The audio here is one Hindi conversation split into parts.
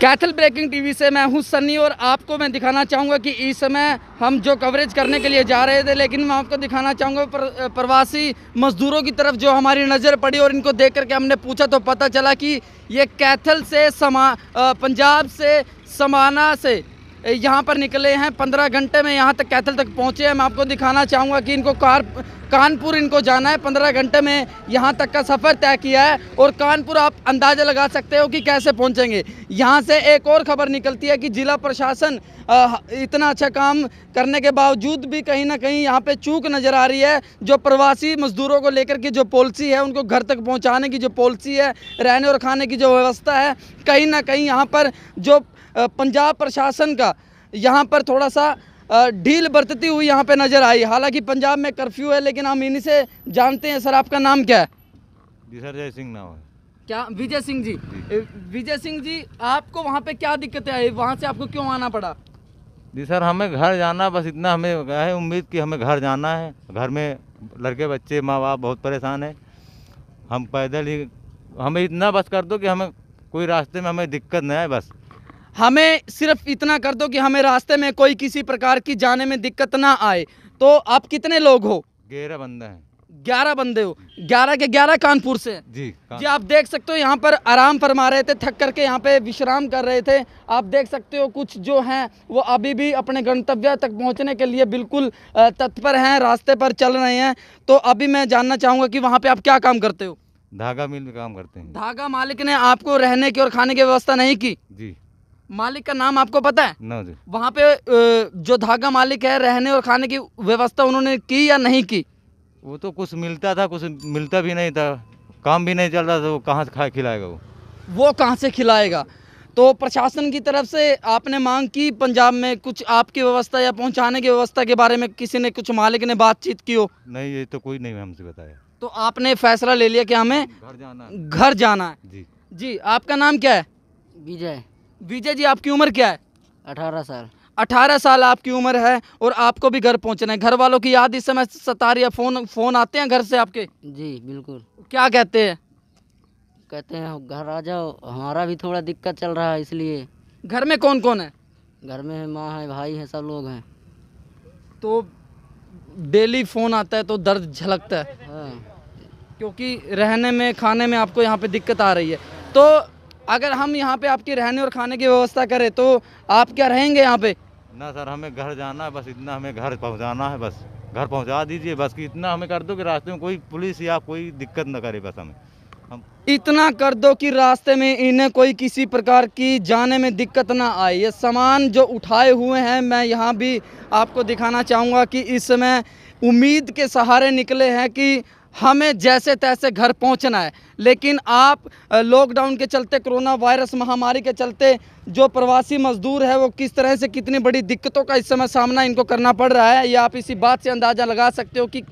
कैथल ब्रेकिंग टीवी से मैं हूं सन्नी और आपको मैं दिखाना चाहूँगा कि इस समय हम जो कवरेज करने के लिए जा रहे थे लेकिन मैं आपको दिखाना चाहूँगा प्र, प्रवासी मजदूरों की तरफ जो हमारी नज़र पड़ी और इनको देख करके हमने पूछा तो पता चला कि ये कैथल से समा पंजाब से समाना से यहाँ पर निकले हैं पंद्रह घंटे में यहाँ तक कैथल तक पहुँचे हैं मैं आपको दिखाना चाहूँगा कि इनको कार कानपुर इनको जाना है पंद्रह घंटे में यहाँ तक का सफ़र तय किया है और कानपुर आप अंदाज़ा लगा सकते हो कि कैसे पहुँचेंगे यहाँ से एक और खबर निकलती है कि जिला प्रशासन इतना अच्छा काम करने के बावजूद भी कहीं ना कहीं यहाँ पे चूक नज़र आ रही है जो प्रवासी मजदूरों को लेकर की जो पॉलिसी है उनको घर तक पहुँचाने की जो पॉलिसी है रहने और खाने की जो व्यवस्था है कहीं ना कहीं यहाँ पर जो पंजाब प्रशासन का यहाँ पर थोड़ा सा ढील बरतती हुई यहाँ पे नज़र आई हालांकि पंजाब में कर्फ्यू है लेकिन हम इन्हीं से जानते हैं सर आपका नाम क्या है विजय सिंह नाम है क्या विजय सिंह जी विजय सिंह जी आपको वहाँ पे क्या दिक्कतें आई वहाँ से आपको क्यों आना पड़ा जी सर हमें घर जाना बस इतना हमें है उम्मीद कि हमें घर जाना है घर में लड़के बच्चे माँ बाप बहुत परेशान है हम पैदल ही हमें इतना बस कर दो कि हमें कोई रास्ते में हमें दिक्कत नहीं आए बस हमें सिर्फ इतना कर दो कि हमें रास्ते में कोई किसी प्रकार की जाने में दिक्कत ना आए तो आप कितने लोग हो ग्यारह बंदे हैं ग्यारह बंदे हो ग्यारह के ग्यारह कानपुर से जी जी आप देख सकते हो यहाँ पर आराम फरमा रहे थे थक करके यहाँ पे विश्राम कर रहे थे आप देख सकते हो कुछ जो हैं वो अभी भी अपने गंतव्य तक पहुँचने के लिए बिल्कुल तत्पर हैं रास्ते पर चल रहे हैं तो अभी मैं जानना चाहूँगा कि वहाँ पर आप क्या काम करते हो धागा मिल में काम करते हैं धागा मालिक ने आपको रहने की और खाने की व्यवस्था नहीं की जी मालिक का नाम आपको पता है ना जी वहाँ पे जो धागा मालिक है रहने और खाने की व्यवस्था उन्होंने की या नहीं की वो तो कुछ मिलता था कुछ मिलता भी नहीं था काम भी नहीं चल रहा था वो कहाँ से खिलाएगा वो वो कहाँ से खिलाएगा तो प्रशासन की तरफ से आपने मांग की पंजाब में कुछ आपकी व्यवस्था या पहुंचाने की व्यवस्था के बारे में किसी ने कुछ मालिक ने बातचीत की हो नहीं ये तो कोई नहीं हमसे बताया तो आपने फैसला ले लिया कि हमें घर जाना घर जाना है जी जी आपका नाम क्या है विजय विजय जी आपकी उम्र क्या है अठारह साल अठारह साल आपकी उम्र है और आपको भी घर पहुंचना है घर वालों की याद इस समय सता रही है फ़ोन फ़ोन आते हैं घर से आपके जी बिल्कुल क्या कहते हैं कहते हैं घर आ जाओ हमारा भी थोड़ा दिक्कत चल रहा है इसलिए घर में कौन कौन है घर में है माँ है भाई है सब लोग हैं तो डेली फ़ोन आता है तो दर्द झलकता है हाँ। क्योंकि रहने में खाने में आपको यहाँ पे दिक्कत आ रही है तो अगर हम यहाँ पे आपके रहने और खाने की व्यवस्था करें तो आप क्या रहेंगे यहाँ पे ना सर हमें घर जाना है बस इतना हमें घर पहुँचाना है बस घर पहुँचा दीजिए बस कि इतना हमें कर दो कि रास्ते में कोई पुलिस या कोई दिक्कत ना करे बस हमें हम इतना कर दो कि रास्ते में इन्हें कोई किसी प्रकार की जाने में दिक्कत ना आए ये सामान जो उठाए हुए हैं मैं यहाँ भी आपको दिखाना चाहूँगा कि इस समय उम्मीद के सहारे निकले हैं कि हमें जैसे तैसे घर पहुंचना है लेकिन आप लॉकडाउन के चलते कोरोना वायरस महामारी के चलते जो प्रवासी मजदूर है वो किस तरह से कितनी बड़ी दिक्कतों का इस समय सामना इनको करना पड़ रहा है या आप इसी बात से अंदाज़ा लगा सकते हो कि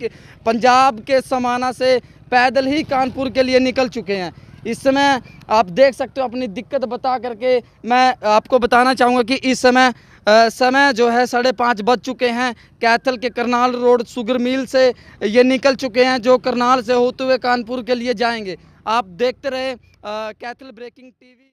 पंजाब के समाना से पैदल ही कानपुर के लिए निकल चुके हैं इस समय आप देख सकते हो अपनी दिक्कत बता करके मैं आपको बताना चाहूँगा कि इस समय आ, समय जो है साढ़े पाँच बज चुके हैं कैथल के करनाल रोड शुगर मिल से ये निकल चुके हैं जो करनाल से होते हुए कानपुर के लिए जाएंगे आप देखते रहे कैथल ब्रेकिंग टीवी